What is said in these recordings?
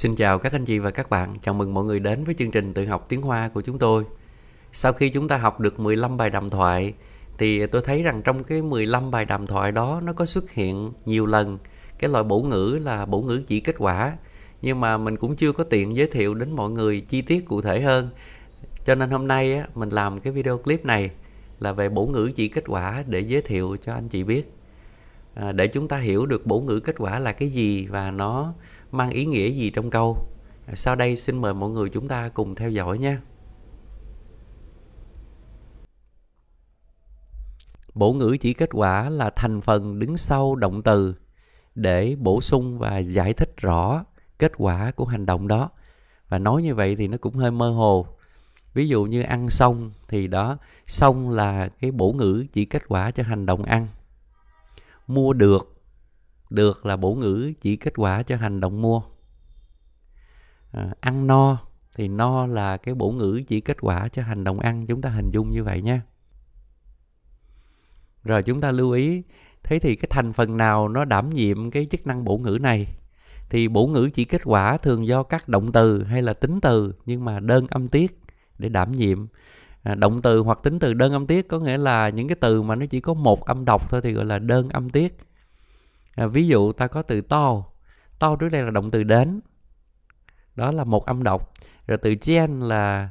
Xin chào các anh chị và các bạn, chào mừng mọi người đến với chương trình tự học tiếng Hoa của chúng tôi. Sau khi chúng ta học được 15 bài đàm thoại thì tôi thấy rằng trong cái 15 bài đàm thoại đó nó có xuất hiện nhiều lần cái loại bổ ngữ là bổ ngữ chỉ kết quả nhưng mà mình cũng chưa có tiện giới thiệu đến mọi người chi tiết cụ thể hơn cho nên hôm nay á, mình làm cái video clip này là về bổ ngữ chỉ kết quả để giới thiệu cho anh chị biết à, để chúng ta hiểu được bổ ngữ kết quả là cái gì và nó mang ý nghĩa gì trong câu. À, sau đây xin mời mọi người chúng ta cùng theo dõi nhé. Bổ ngữ chỉ kết quả là thành phần đứng sau động từ để bổ sung và giải thích rõ kết quả của hành động đó. Và nói như vậy thì nó cũng hơi mơ hồ. Ví dụ như ăn xong thì đó, xong là cái bổ ngữ chỉ kết quả cho hành động ăn. Mua được được là bổ ngữ chỉ kết quả cho hành động mua à, ăn no thì no là cái bổ ngữ chỉ kết quả cho hành động ăn chúng ta hình dung như vậy nha rồi chúng ta lưu ý thế thì cái thành phần nào nó đảm nhiệm cái chức năng bổ ngữ này thì bổ ngữ chỉ kết quả thường do các động từ hay là tính từ nhưng mà đơn âm tiết để đảm nhiệm à, động từ hoặc tính từ đơn âm tiết có nghĩa là những cái từ mà nó chỉ có một âm đọc thôi thì gọi là đơn âm tiết à, ví dụ ta có từ to to trước đây là động từ đến đó là một âm đọc rồi từ chen là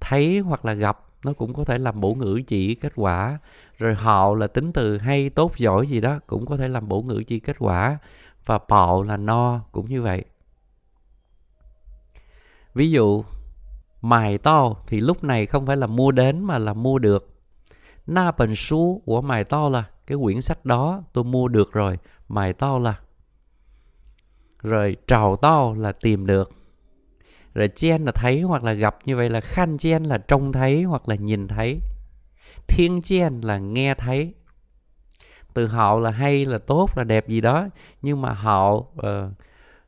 thấy hoặc là gặp nó cũng có thể làm bổ ngữ chỉ kết quả rồi họ là tính từ hay tốt giỏi gì đó cũng có thể làm bổ ngữ chỉ kết quả và bọ là no cũng như vậy ví dụ mài to thì lúc này không phải là mua đến mà là mua được na bình số của mài to là cái quyển sách đó tôi mua được rồi mày tao là rồi trào tao là tìm được rồi chen là thấy hoặc là gặp như vậy là khan chen là trông thấy hoặc là nhìn thấy thiên chen là nghe thấy từ hậu là hay là tốt là đẹp gì đó nhưng mà hậu uh,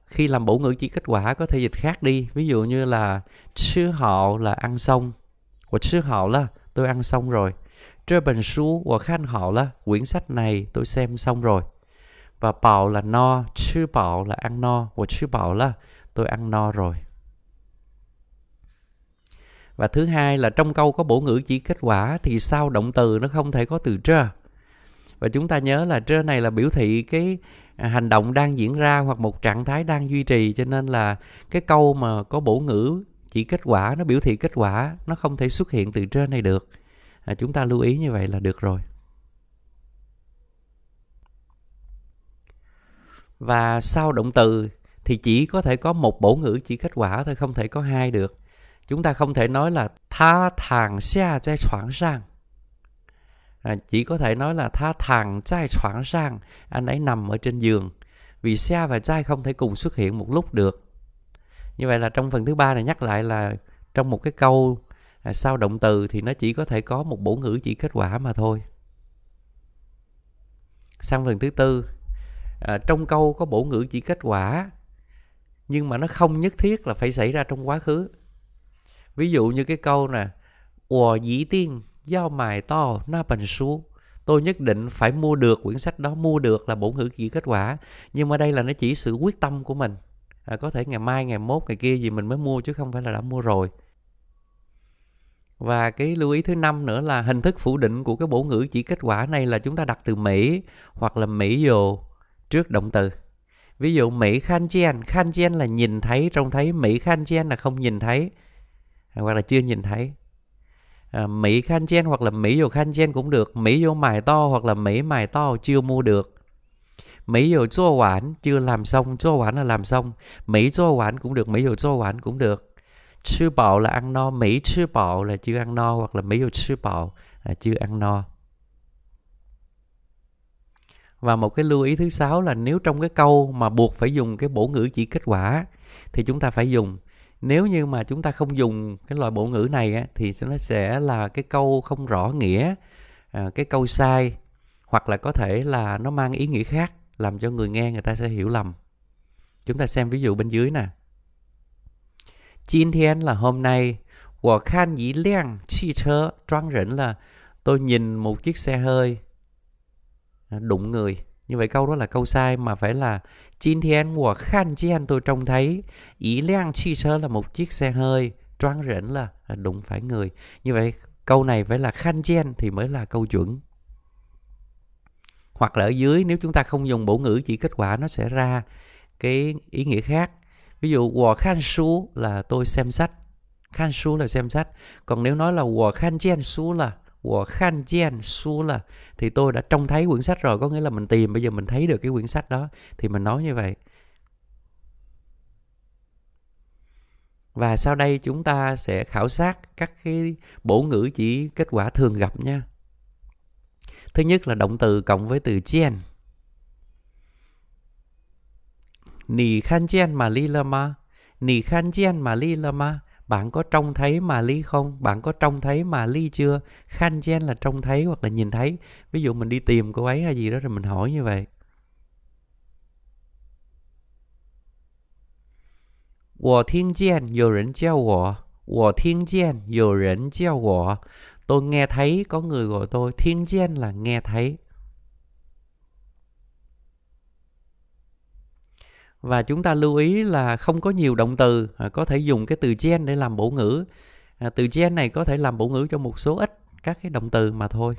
khi làm bổ ngữ chỉ kết quả có thể dịch khác đi ví dụ như là sư hậu là ăn xong hoặc sư hậu là tôi ăn xong rồi 这本书我看好了, quyển sách này tôi xem xong rồi. Và bảo là no, chứ bảo là ăn no, và chứ bảo là tôi ăn no rồi. Và thứ hai là trong câu có bổ ngữ chỉ kết quả thì sau động từ nó không thể có từ trơ. Và chúng ta nhớ là trơ này là biểu thị cái à, hành động đang diễn ra hoặc một trạng thái đang duy trì cho nên là cái câu mà có bổ ngữ chỉ kết quả nó biểu thị kết quả nó không thể xuất hiện từ trơ này được à, chúng ta lưu ý như vậy là được rồi và sau động từ thì chỉ có thể có một bổ ngữ chỉ kết quả thôi không thể có hai được chúng ta không thể nói là tha thàng xa trái soạn sang à, chỉ có thể nói là tha thàng trái choảng sang anh ấy nằm ở trên giường vì xe và trai không thể cùng xuất hiện một lúc được như vậy là trong phần thứ ba này nhắc lại là trong một cái câu À, sau động từ thì nó chỉ có thể có một bổ ngữ chỉ kết quả mà thôi sang phần thứ tư à, trong câu có bổ ngữ chỉ kết quả nhưng mà nó không nhất thiết là phải xảy ra trong quá khứ ví dụ như cái câu nè ủa dĩ tiên giao mài to na bành su tôi nhất định phải mua được quyển sách đó mua được là bổ ngữ chỉ kết quả nhưng mà đây là nó chỉ sự quyết tâm của mình à, có thể ngày mai ngày mốt ngày kia gì mình mới mua chứ không phải là đã mua rồi và cái lưu ý thứ năm nữa là hình thức phủ định của cái bổ ngữ chỉ kết quả này là chúng ta đặt từ Mỹ hoặc là Mỹ dồ trước động từ. Ví dụ Mỹ khan chen, khan chen là nhìn thấy, trông thấy, Mỹ khan chen là không nhìn thấy à, hoặc là chưa nhìn thấy. À, Mỹ khan chen hoặc là Mỹ dồ khan chen cũng được, Mỹ vô mài to hoặc là Mỹ mài to chưa mua được. Mỹ dồ chua quản chưa làm xong, chua quản là làm xong, Mỹ chua quản cũng được, Mỹ dồ chua quản cũng được chưa bảo là ăn no, mỹ chưa bảo là chưa ăn no hoặc là mỹ chưa bảo là chưa ăn no. Và một cái lưu ý thứ sáu là nếu trong cái câu mà buộc phải dùng cái bổ ngữ chỉ kết quả thì chúng ta phải dùng. Nếu như mà chúng ta không dùng cái loại bổ ngữ này thì nó sẽ là cái câu không rõ nghĩa, à, cái câu sai hoặc là có thể là nó mang ý nghĩa khác làm cho người nghe người ta sẽ hiểu lầm. Chúng ta xem ví dụ bên dưới nè. 今天 là hôm nay, của khan dĩ liang chi chơ, choáng rỉnh là tôi nhìn một chiếc xe hơi à, đụng người. Như vậy câu đó là câu sai mà phải là Jin thiên của khan jian tôi trông thấy ý liang chi chơ là một chiếc xe hơi choáng rỉnh là à, đụng phải người. Như vậy câu này phải là khan gen thì mới là câu chuẩn. Hoặc là ở dưới nếu chúng ta không dùng bổ ngữ chỉ kết quả nó sẽ ra cái ý nghĩa khác ví dụ wo khan su là tôi xem sách khan su là xem sách còn nếu nói là wo khan jian su là wo khan jian su là thì tôi đã trông thấy quyển sách rồi có nghĩa là mình tìm bây giờ mình thấy được cái quyển sách đó thì mình nói như vậy và sau đây chúng ta sẽ khảo sát các cái bổ ngữ chỉ kết quả thường gặp nha thứ nhất là động từ cộng với từ chen Nì khan chen mà ly lơ ma Nì khan chen mà ly lơ ma Bạn có trông thấy mà ly không? Bạn có trông thấy mà ly chưa? Khan chen là trông thấy hoặc là nhìn thấy Ví dụ mình đi tìm cô ấy hay gì đó rồi mình hỏi như vậy 我听见有人叫我，我听见有人叫我。Tôi nghe thấy có người gọi tôi. Thiên gian là nghe thấy. và chúng ta lưu ý là không có nhiều động từ à, có thể dùng cái từ gen để làm bổ ngữ à, từ gen này có thể làm bổ ngữ cho một số ít các cái động từ mà thôi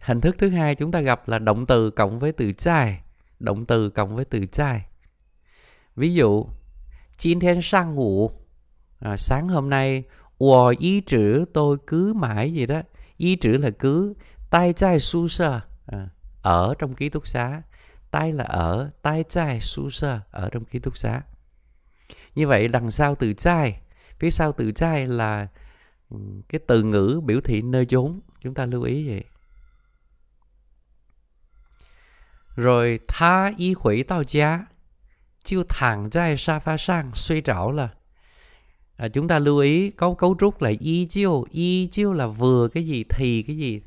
hình thức thứ hai chúng ta gặp là động từ cộng với từ trai động từ cộng với từ trai ví dụ chín thiên sang ngủ à, sáng hôm nay Wò y chữ tôi cứ mãi gì đó y chữ là cứ tay trai su sơ à, ở trong ký túc xá tai là ở tai trai su sơ ở trong ký túc xá như vậy đằng sau từ trai phía sau từ trai là cái từ ngữ biểu thị nơi chốn chúng ta lưu ý vậy rồi tha y hủy tao giá chiêu thẳng trai sa pha sang suy trảo là à, chúng ta lưu ý cấu cấu trúc là y chiêu y chiêu là vừa cái gì thì cái gì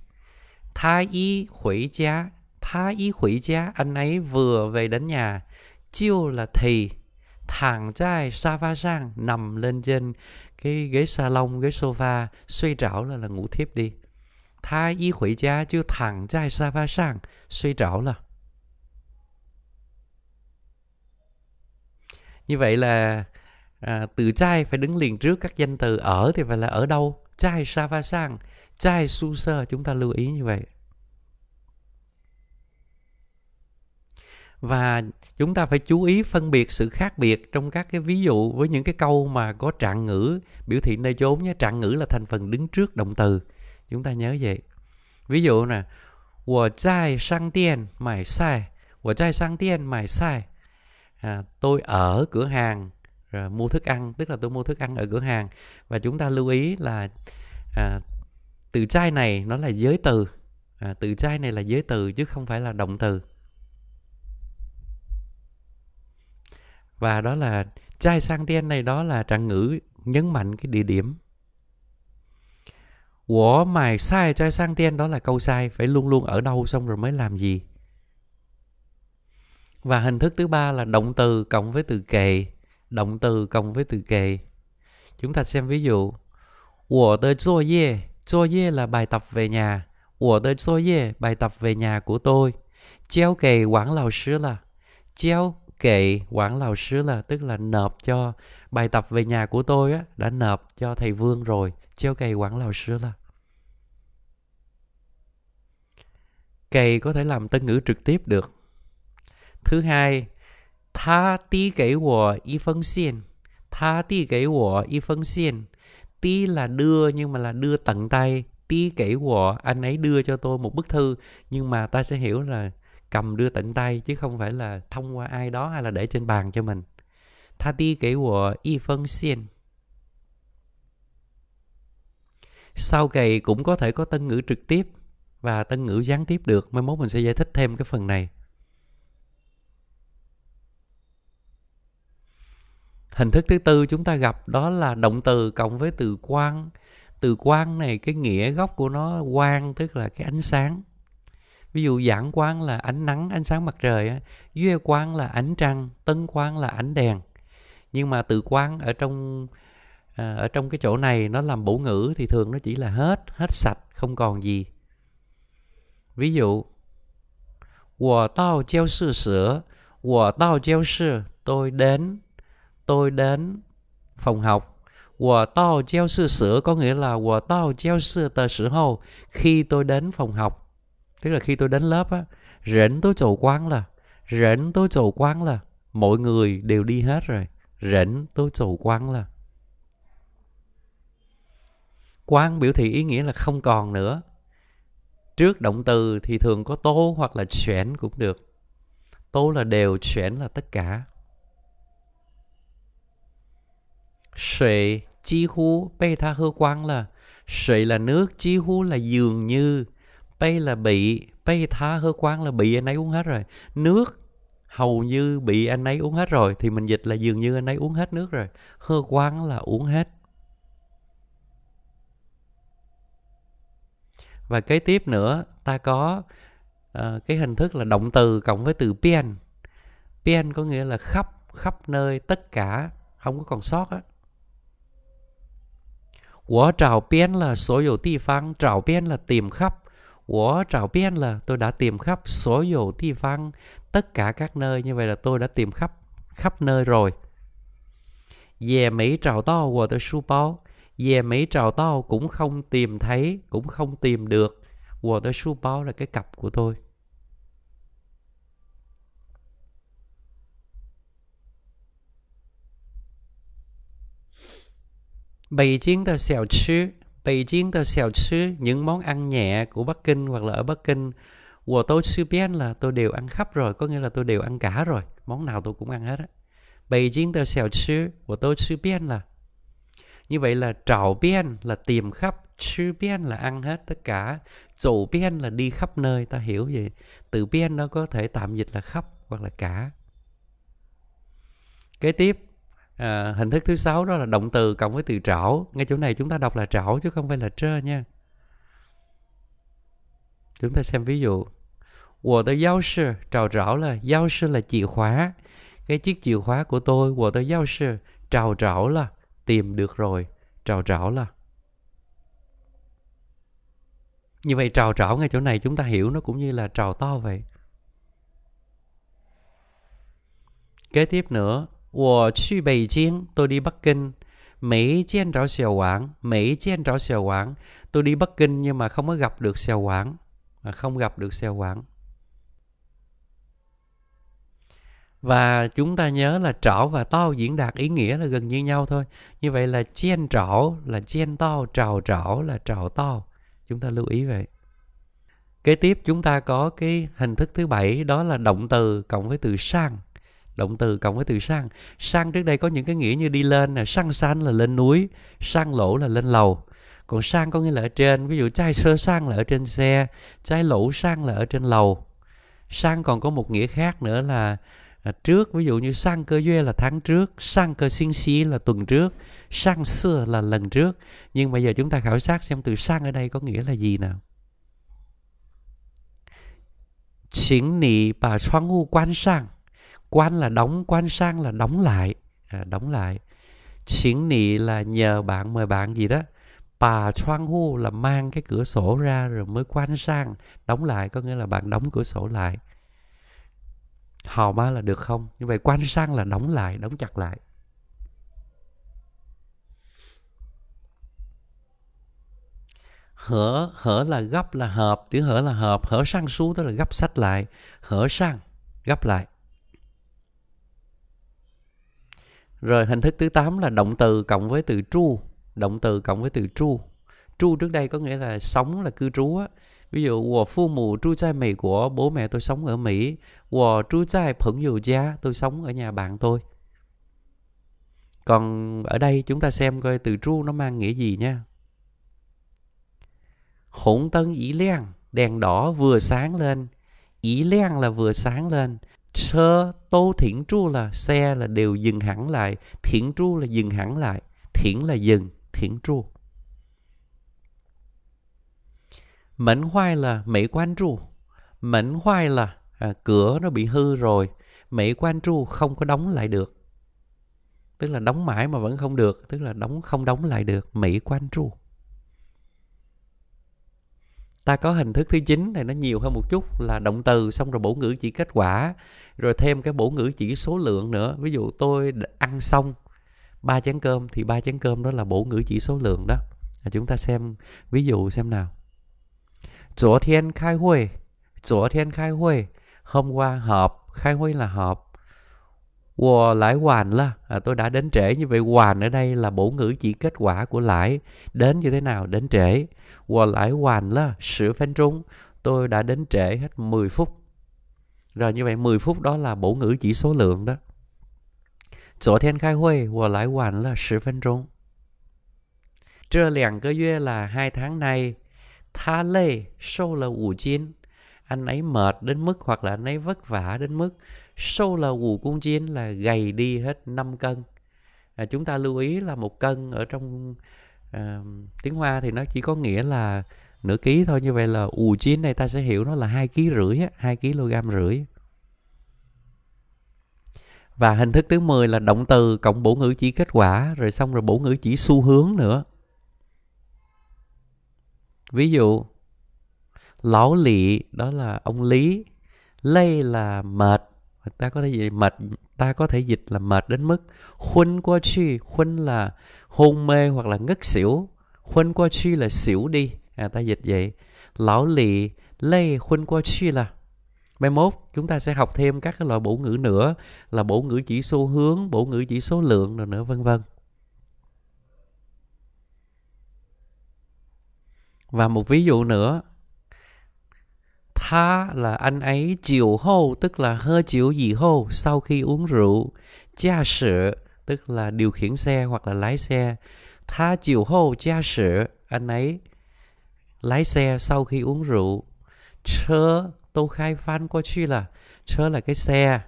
tha y hủy giá 他一回家，anh ấy vừa về đến nhà. Chiêu là thì thẳng trai sa va sang nằm lên trên cái ghế salon ghế sofa xoay trảo là là ngủ thiếp đi tha y khủy gia chứ thẳng trai sa va sang xoay trảo là như vậy là à, từ trai phải đứng liền trước các danh từ ở thì phải là ở đâu trai sa va sang trai su sơ chúng ta lưu ý như vậy và chúng ta phải chú ý phân biệt sự khác biệt trong các cái ví dụ với những cái câu mà có trạng ngữ biểu thị nơi chốn nhé trạng ngữ là thành phần đứng trước động từ chúng ta nhớ vậy ví dụ nè 我在商店买菜我在商店买菜 à, tôi ở cửa hàng rồi mua thức ăn tức là tôi mua thức ăn ở cửa hàng và chúng ta lưu ý là à, từ chai này nó là giới từ à, từ chai này là giới từ chứ không phải là động từ và đó là chai sang đen này đó là trạng ngữ nhấn mạnh cái địa điểm của mài sai chai sang đen đó là câu sai phải luôn luôn ở đâu xong rồi mới làm gì và hình thức thứ ba là động từ cộng với từ kề động từ cộng với từ kề chúng ta xem ví dụ của tôi chua ye chua ye là bài tập về nhà của tôi chua ye bài tập về nhà của tôi treo kề quảng lão sư là treo kệ quản lão sư là tức là nộp cho bài tập về nhà của tôi á đã nộp cho thầy Vương rồi treo kệ quản lão sư là kệ có thể làm tân ngữ trực tiếp được thứ hai tha ti kể của y phân xiên tha ti kể của y phân xiên tí là đưa nhưng mà là đưa tận tay ti kể của anh ấy đưa cho tôi một bức thư nhưng mà ta sẽ hiểu là cầm đưa tận tay chứ không phải là thông qua ai đó hay là để trên bàn cho mình. Tha ti kể của y phân xiên. Sau kỳ cũng có thể có tân ngữ trực tiếp và tân ngữ gián tiếp được. Mai mốt mình sẽ giải thích thêm cái phần này. Hình thức thứ tư chúng ta gặp đó là động từ cộng với từ quang. Từ quang này cái nghĩa gốc của nó quang tức là cái ánh sáng ví dụ giản quang là ánh nắng ánh sáng mặt trời duy quang là ánh trăng tân quang là ánh đèn nhưng mà từ quang ở trong à, ở trong cái chỗ này nó làm bổ ngữ thì thường nó chỉ là hết hết sạch không còn gì ví dụ của tao treo sư sửa của tao treo sư tôi đến tôi đến phòng học của tao treo sư sửa có nghĩa là của tao treo sư tờ sử hầu khi tôi đến phòng học tức là khi tôi đến lớp á rảnh tôi chầu quán là rảnh tôi chầu quán là mọi người đều đi hết rồi rảnh tôi chầu quán là quán biểu thị ý nghĩa là không còn nữa trước động từ thì thường có tô hoặc là chuyển cũng được tô là đều chuyển là tất cả sệ chi hú bê tha hơ quang là sệ là nước chi hú là dường như Pay là bị, pay tha hơ quan là bị anh ấy uống hết rồi. Nước hầu như bị anh ấy uống hết rồi thì mình dịch là dường như anh ấy uống hết nước rồi. Hơ quan là uống hết. Và kế tiếp nữa, ta có uh, cái hình thức là động từ cộng với từ pian. Pian có nghĩa là khắp, khắp nơi, tất cả, không có còn sót á. 我找遍了所有地方，找遍了 tìm khắp, của trào biên là tôi đã tìm khắp số dầu thi văn tất cả các nơi như vậy là tôi đã tìm khắp khắp nơi rồi về mỹ trào to của tôi su bao về mỹ trào to cũng không tìm thấy cũng không tìm được của tôi su bao là cái cặp của tôi Beijing 的小吃 Tây Chiên tao xèo chứ những món ăn nhẹ của Bắc Kinh hoặc là ở Bắc Kinh của tôi sư bien là tôi đều ăn khắp rồi có nghĩa là tôi đều ăn cả rồi món nào tôi cũng ăn hết á Bày Chiên tao xèo chứ của tôi sư bien là như vậy là trào biên là tìm khắp, chư biên là ăn hết tất cả, chủ biên là đi khắp nơi, ta hiểu gì? Từ biên nó có thể tạm dịch là khắp hoặc là cả. Kế tiếp, à, hình thức thứ sáu đó là động từ cộng với từ trảo ngay chỗ này chúng ta đọc là trảo chứ không phải là trơ nha chúng ta xem ví dụ của tờ giáo sư trào trảo là giáo sư là chìa khóa cái chiếc chìa khóa của tôi của tờ giáo sư trào trảo là tìm được rồi trào trảo là như vậy trào trảo ngay chỗ này chúng ta hiểu nó cũng như là trào to vậy kế tiếp nữa 我去北京, tôi đi Bắc Kinh. Mỹ trên rõ xèo quảng, Mỹ Tôi đi Bắc Kinh nhưng mà không có gặp được xèo Mà không gặp được xèo Và chúng ta nhớ là trỏ và to diễn đạt ý nghĩa là gần như nhau thôi. Như vậy là chen trảo là chen to, trào trỏ là trào to. Chúng ta lưu ý vậy. Kế tiếp chúng ta có cái hình thức thứ bảy đó là động từ cộng với từ sang động từ cộng với từ sang. Sang trước đây có những cái nghĩa như đi lên nè sang san là lên núi sang lỗ là lên lầu còn sang có nghĩa là ở trên ví dụ chai sơ sang là ở trên xe chai lỗ sang là ở trên lầu sang còn có một nghĩa khác nữa là, à, trước ví dụ như sang cơ duyên là tháng trước sang cơ xuyên xí là tuần trước sang xưa là lần trước nhưng bây giờ chúng ta khảo sát xem từ sang ở đây có nghĩa là gì nào Chính nị bà xoang quan sang quan là đóng quan sang là đóng lại à, đóng lại chính nị là nhờ bạn mời bạn gì đó bà choang hu là mang cái cửa sổ ra rồi mới quan sang đóng lại có nghĩa là bạn đóng cửa sổ lại hào ma là được không như vậy quan sang là đóng lại đóng chặt lại hở hở là gấp là hợp tiếng hở là hợp hở sang xuống đó là gấp sách lại hở sang gấp lại Rồi hình thức thứ 8 là động từ cộng với từ tru. Động từ cộng với từ tru. Tru trước đây có nghĩa là sống là cư trú á. Ví dụ, của phu mù tru trai Mỹ của bố mẹ tôi sống ở Mỹ. Của tru trai phẫn dù gia tôi sống ở nhà bạn tôi. Còn ở đây chúng ta xem coi từ tru nó mang nghĩa gì nha. Hỗn tân ý len, đèn đỏ vừa sáng lên. Ý len là vừa sáng lên sơ tô thiển tru là xe là đều dừng hẳn lại thiển tru là dừng hẳn lại thiển là dừng thiển tru mẫn hoai là mỹ quan tru mẫn hoai là à, cửa nó bị hư rồi mỹ quan tru không có đóng lại được tức là đóng mãi mà vẫn không được tức là đóng không đóng lại được mỹ quan tru ta có hình thức thứ chín này nó nhiều hơn một chút là động từ xong rồi bổ ngữ chỉ kết quả rồi thêm cái bổ ngữ chỉ số lượng nữa ví dụ tôi ăn xong ba chén cơm thì ba chén cơm đó là bổ ngữ chỉ số lượng đó à, chúng ta xem ví dụ xem nào thiên thiên khai khai hôm qua họp khai huy là họp Wow, lãi hoàn là à, tôi đã đến trễ như vậy hoàn ở đây là bổ ngữ chỉ kết quả của lãi đến như thế nào đến trễ wow, lãi hoàn là sự phanh trung tôi đã đến trễ hết 10 phút rồi như vậy 10 phút đó là bổ ngữ chỉ số lượng đó 昨天开会我来晚了10分钟 Trưa lẻng cơ duyê là hai tháng này Tha lê sâu là ủ chín Anh ấy mệt đến mức hoặc là anh ấy vất vả đến mức sâu là wù cung chiên là gầy đi hết 5 cân à, chúng ta lưu ý là một cân ở trong à, tiếng hoa thì nó chỉ có nghĩa là nửa ký thôi như vậy là ù chín này ta sẽ hiểu nó là hai ký rưỡi hai kg rưỡi và hình thức thứ 10 là động từ cộng bổ ngữ chỉ kết quả rồi xong rồi bổ ngữ chỉ xu hướng nữa ví dụ lão lị đó là ông lý lây là mệt ta có thể dịch mệt ta có thể dịch là mệt đến mức khuân qua chi khuân là hôn mê hoặc là ngất xỉu khuân qua chi là xỉu đi à, ta dịch vậy lão lì lê khuân qua chi là mai mốt chúng ta sẽ học thêm các cái loại bổ ngữ nữa là bổ ngữ chỉ số hướng bổ ngữ chỉ số lượng rồi nữa vân vân và một ví dụ nữa là anh ấy chịu hô tức là hơi chịu gì hô sau khi uống rượu cha sự tức là điều khiển xe hoặc là lái xe tha chịu hô cha sự anh ấy lái xe sau khi uống rượu chớ tô khai phan qua chi là chớ là cái xe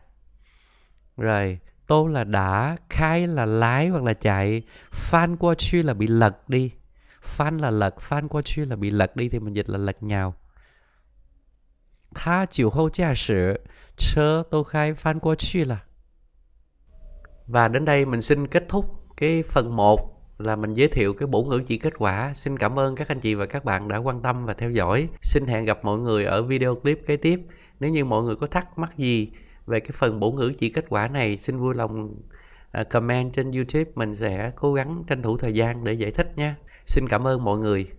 rồi tô là đã khai là lái hoặc là chạy phan qua chi là bị lật đi phan là lật phan qua chi là bị lật đi thì mình dịch là lật nhào 他酒后驾驶，车都开翻过去了。Và à, đến đây mình xin kết thúc cái phần 1 là mình giới thiệu cái bổ ngữ chỉ kết quả. Xin cảm ơn các anh chị và các bạn đã quan tâm và theo dõi. Xin hẹn gặp mọi người ở video clip kế tiếp. Nếu như mọi người có thắc mắc gì về cái phần bổ ngữ chỉ kết quả này, xin vui lòng à, comment trên YouTube. Mình sẽ cố gắng tranh thủ thời gian để giải thích nha. Xin cảm ơn mọi người.